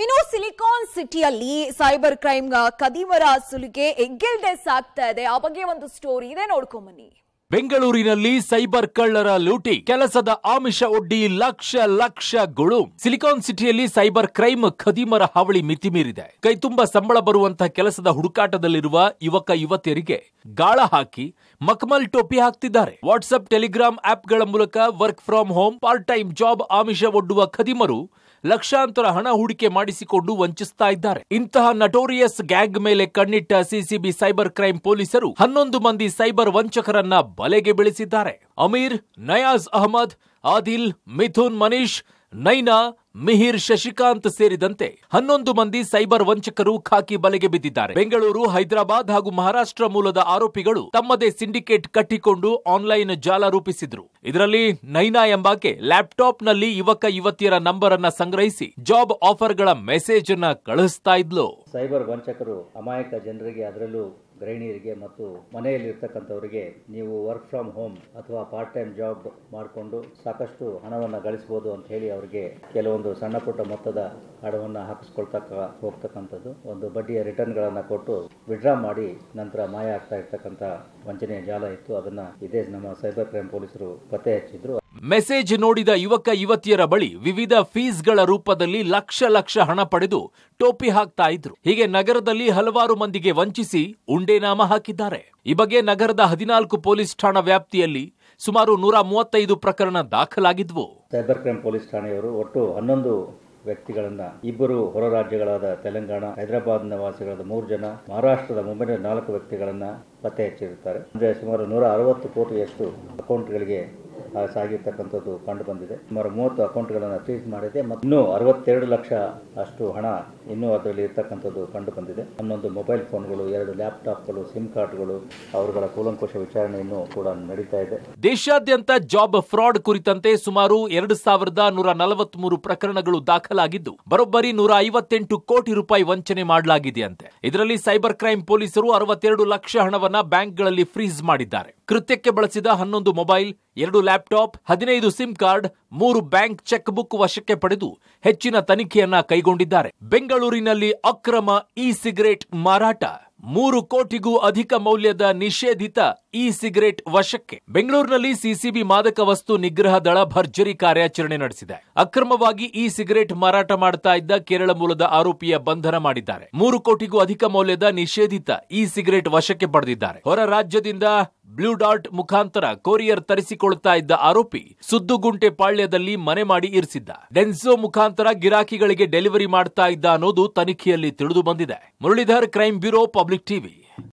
ಇನ್ನು ಸಿಲಿಕಾನ್ ಸಿಟಿಯಲ್ಲಿ cyber crime ಕದಿಮರ ಸುಲಿಗೆ ಎಗ್ಗಿಲ್ಡೆಸ್ ಆಗ್ತಾ ಇದೆ ಆ ಬಗ್ಗೆ ಒಂದು ಸ್ಟೋರಿ ಇದೆ ನೋಡ್ಕೊಂಬನ್ನಿ ಬೆಂಗಳೂರಿನಲ್ಲಿ ಸೈಬರ್ ಕಳ್ಳರ ಲೂಟಿ ಕೆಲಸದ ಆಮಿಷ ಒಡ್ಡಿ ಲಕ್ಷ ಲಕ್ಷ ಗುಳು ಸಿಲಿಕಾನ್ ಸಿಟಿಯಲ್ಲಿ ಸೈಬರ್ ಕ್ರೈಮ್ ಖದೀಮರ ಹಾವಳಿ ಕೈ ತುಂಬಾ ಸಂಬಳ ಬರುವಂತಹ ಕೆಲಸದ ಹುಡುಕಾಟದಲ್ಲಿರುವ ಯುವಕ ಯುವತಿಯರಿಗೆ ಗಾಳ ಹಾಕಿ ಮಕ್ಮಲ್ ಟೋಪಿ ಹಾಕ್ತಿದ್ದಾರೆ ವಾಟ್ಸ್ಆಪ್ ಟೆಲಿಗ್ರಾಮ್ ಆಪ್ಗಳ ಮೂಲಕ work from home part time job ಆಮಿಷ ಒಡ್ಡುವ ಖದಿಮರು ಲಕ್ಷಾಂತರ ಹಣ ಹೂಡಿಕೆ ಮಾಡಿಸಿಕೊಂಡು ವಂಚಿಸ್ತಾ ಇದ್ದಾರೆ ಇಂತಹ ನಟೋರಿಯಸ್ ಗ್ಯಾಂಗ್ ಮೇಲೆ ಕಣ್ಣಿಟ್ಟ ಸಿಸಿಬಿ ಸೈಬರ್ ಕ್ರೈಂ ಪೊಲೀಸರು ಹನ್ನೊಂದು ಮಂದಿ ಸೈಬರ್ ವಂಚಕರನ್ನ ಬಲೆಗೆ ಬೆಳೆಸಿದ್ದಾರೆ ಅಮೀರ್ ನಯಾಜ್ ಅಹಮದ್ ಆದಿಲ್ ಮಿಥುನ್ ಮನೀಶ್ ನೈನಾ ಮಿಹಿರ್ ಶಶಿಕಾಂತ್ ಸೇರಿದಂತೆ ಹನ್ನೊಂದು ಮಂದಿ ಸೈಬರ್ ವಂಚಕರು ಖಾಕಿ ಬಲೆಗೆ ಬಿದ್ದಿದ್ದಾರೆ ಬೆಂಗಳೂರು ಹೈದರಾಬಾದ್ ಹಾಗೂ ಮಹಾರಾಷ್ಟ್ರ ಮೂಲದ ಆರೋಪಿಗಳು ತಮ್ಮದೇ ಸಿಂಡಿಕೇಟ್ ಕಟ್ಟಿಕೊಂಡು ಆನ್ಲೈನ್ ಜಾಲ ರೂಪಿಸಿದ್ರು ಇದರಲ್ಲಿ ನೈನಾ ಎಂಬಾಕೆ ಲ್ಯಾಪ್ಟಾಪ್ನಲ್ಲಿ ಯುವಕ ಯುವತಿಯರ ನಂಬರ್ ಅನ್ನ ಸಂಗ್ರಹಿಸಿ ಜಾಬ್ ಆಫರ್ಗಳ ಮೆಸೇಜ್ ಅನ್ನ ಕಳಿಸ್ತಾ ಇದ್ಲು ಸೈಬರ್ ವಂಚಕರು ಅಮಾಯಕ ಜನರಿಗೆ ಅದರಲ್ಲೂ ಗೃಹಿಣಿಯರಿಗೆ ಮತ್ತು ಮನೆಯಲ್ಲಿರ್ತಕ್ಕಂಥವರಿಗೆ ನೀವು ವರ್ಕ್ ಫ್ರಮ್ ಹೋಮ್ ಅಥವಾ ಪಾರ್ಟ್ ಟೈಮ್ ಜಾಬ್ ಮಾಡಿಕೊಂಡು ಸಾಕಷ್ಟು ಹಣವನ್ನು ಗಳಿಸಬಹುದು ಅಂತ ಹೇಳಿ ಅವರಿಗೆ ಕೆಲವೊಂದು ಒಂದು ಸಣ್ಣ ಪುಟ್ಟ ಮೊತ್ತದ ಹಣವನ್ನು ಹಾಕಿಸ್ಕೊಳ್ತಕ್ಕ ಹೋಗ್ತಕ್ಕಂಥದ್ದು ಒಂದು ಬಡ್ಡಿಯ ರಿಟರ್ನ್ಗಳನ್ನು ಕೊಟ್ಟು ವಿಡ್ರಾ ಮಾಡಿ ನಂತರ ಮಾಯ ಆಗ್ತಾ ಇರ್ತಕ್ಕಂಥ ವಂಚನೆಯ ಜಾಲ ಇತ್ತು ಅದನ್ನು ಇದೇ ನಮ್ಮ ಸೈಬರ್ ಕ್ರೈಮ್ ಪೊಲೀಸರು ಪತ್ತೆ ಹಚ್ಚಿದ್ರು ಮೆಸೇಜ್ ನೋಡಿದ ಯುವಕ ಯುವತಿಯರ ಬಳಿ ವಿವಿಧ ಫೀಸ್ಗಳ ರೂಪದಲ್ಲಿ ಲಕ್ಷ ಲಕ್ಷ ಹಣ ಪಡೆದು ಟೋಪಿ ಹಾಕ್ತಾ ಇದ್ರು ಹೀಗೆ ನಗರದಲ್ಲಿ ಹಲವಾರು ಮಂದಿಗೆ ವಂಚಿಸಿ ಉಂಡೇನಾಮ ಹಾಕಿದ್ದಾರೆ ಈ ಬಗ್ಗೆ ನಗರದ ಹದಿನಾಲ್ಕು ಪೊಲೀಸ್ ಠಾಣಾ ವ್ಯಾಪ್ತಿಯಲ್ಲಿ ಸುಮಾರು ನೂರ ಮೂವತ್ತೈದು ಪ್ರಕರಣ ದಾಖಲಾಗಿದ್ವು ಸೈಬರ್ ಕ್ರೈಮ್ ಪೊಲೀಸ್ ಠಾಣೆಯವರು ಒಟ್ಟು ಹನ್ನೊಂದು ವ್ಯಕ್ತಿಗಳನ್ನ ಇಬ್ಬರು ಹೊರ ರಾಜ್ಯಗಳಾದ ತೆಲಂಗಾಣ ಹೈದರಾಬಾದ್ ನಿವಾಸಿಗಳಾದ ಮೂರು ಜನ ಮಹಾರಾಷ್ಟ್ರದ ಮುಂಬೈನ ನಾಲ್ಕು ವ್ಯಕ್ತಿಗಳನ್ನ ಪತ್ತೆ ಹಚ್ಚಿರುತ್ತಾರೆ ಅಂದರೆ ಸುಮಾರು ನೂರ ಅರವತ್ತು ಕೋಟಿಯಷ್ಟು ಅಕೌಂಟ್ಗಳಿಗೆ ಸಾಗಿರ್ತಕ್ಕಂಥದ್ದು ಕಂಡು ಬಂದಿದೆ ಸುಮಾರು ಮೂವತ್ತು ಅಕೌಂಟ್ಗಳನ್ನು ಫ್ರೀಸ್ ಮಾಡಿದೆ ಮತ್ತು ಇನ್ನೂ ಅರವತ್ತೆರಡು ಲಕ್ಷ ಅಷ್ಟು ಹಣ ಇನ್ನೂ ಅದರಲ್ಲಿ ಇರ್ತಕ್ಕಂಥದ್ದು ಕಂಡು ಬಂದಿದೆ ಹನ್ನೊಂದು ಮೊಬೈಲ್ ಫೋನ್ಗಳು ಎರಡು ಲ್ಯಾಪ್ಟಾಪ್ಗಳು ಸಿಮ್ ಕಾರ್ಡ್ಗಳು ಅವರುಗಳ ಕೂಲಂಕುಷ ವಿಚಾರಣೆಯನ್ನು ಕೂಡ ನಡೀತಾ ಇದೆ ದೇಶಾದ್ಯಂತ ಜಾಬ್ ಫ್ರಾಡ್ ಕುರಿತಂತೆ ಸುಮಾರು ಎರಡು ಸಾವಿರದ ನೂರ ನಲವತ್ಮೂರು ಪ್ರಕರಣಗಳು ದಾಖಲಾಗಿದ್ದು ಬರೋಬ್ಬರಿ ನೂರ ಐವತ್ತೆಂಟು ಕೋಟಿ ರೂಪಾಯಿ ವಂಚನೆ ಮಾಡಲಾಗಿದೆಯಂತೆ ಇದರಲ್ಲಿ ಸೈಬರ್ ಕ್ರೈಂ ಪೊಲೀಸರು ಅರವತ್ತೆರಡು ಲಕ್ಷ ಹಣವನ್ನು ಹಣವನ್ನ ಬ್ಯಾಂಕ್ಗಳಲ್ಲಿ ಫ್ರೀಸ್ ಮಾಡಿದ್ದಾರೆ ಕೃತ್ಯಕ್ಕೆ ಬಳಸಿದ ಹನ್ನೊಂದು ಮೊಬೈಲ್ ಎರಡು ಲ್ಯಾಪ್ಟಾಪ್ ಹದಿನೈದು ಸಿಮ್ ಕಾರ್ಡ್ ಮೂರು ಬ್ಯಾಂಕ್ ಚೆಕ್ ಬುಕ್ ವಶಕ್ಕೆ ಪಡೆದು ಹೆಚ್ಚಿನ ತನಿಖೆಯನ್ನ ಕೈಗೊಂಡಿದ್ದಾರೆ ಬೆಂಗಳೂರಿನಲ್ಲಿ ಅಕ್ರಮ ಇ ಸಿಗರೇಟ್ ಮಾರಾಟ ಮೂರು ಕೋಟಿಗೂ ಅಧಿಕ ಮೌಲ್ಯದ ನಿಷೇಧಿತ ಇ ಸಿಗರೇಟ್ ವಶಕ್ಕೆ ಬೆಂಗಳೂರಿನಲ್ಲಿ ಸಿಸಿಬಿ ಮಾದಕ ವಸ್ತು ನಿಗ್ರಹ ದಳ ಭರ್ಜರಿ ಕಾರ್ಯಾಚರಣೆ ನಡೆಸಿದೆ ಅಕ್ರಮವಾಗಿ ಇ ಸಿಗರೇಟ್ ಮಾರಾಟ ಮಾಡ್ತಾ ಇದ್ದ ಕೇರಳ ಮೂಲದ ಆರೋಪಿಯ ಬಂಧನ ಮಾಡಿದ್ದಾರೆ ಮೂರು ಕೋಟಿಗೂ ಅಧಿಕ ಮೌಲ್ಯದ ನಿಷೇಧಿತ ಇ ಸಿಗರೇಟ್ ವಶಕ್ಕೆ ಪಡೆದಿದ್ದಾರೆ ಹೊರ ರಾಜ್ಯದಿಂದ ಬ್ಲೂ ಡಾಟ್ ಮುಖಾಂತರ ಕೊರಿಯರ್ ತರಿಸಿಕೊಳ್ತಾ ಇದ್ದ ಆರೋಪಿ ಸುದ್ದುಗುಂಟೆ ಪಾಳ್ಯದಲ್ಲಿ ಮನೆ ಮಾಡಿ ಇರಿಸಿದ್ದ ಡೆನ್ಸೋ ಮುಖಾಂತರ ಗಿರಾಕಿಗಳಿಗೆ ಡೆಲಿವರಿ ಮಾಡ್ತಾ ಇದ್ದ ಅನ್ನೋದು ತನಿಖೆಯಲ್ಲಿ ತಿಳಿದು ಬಂದಿದೆ Muralidhar crime bureau public TV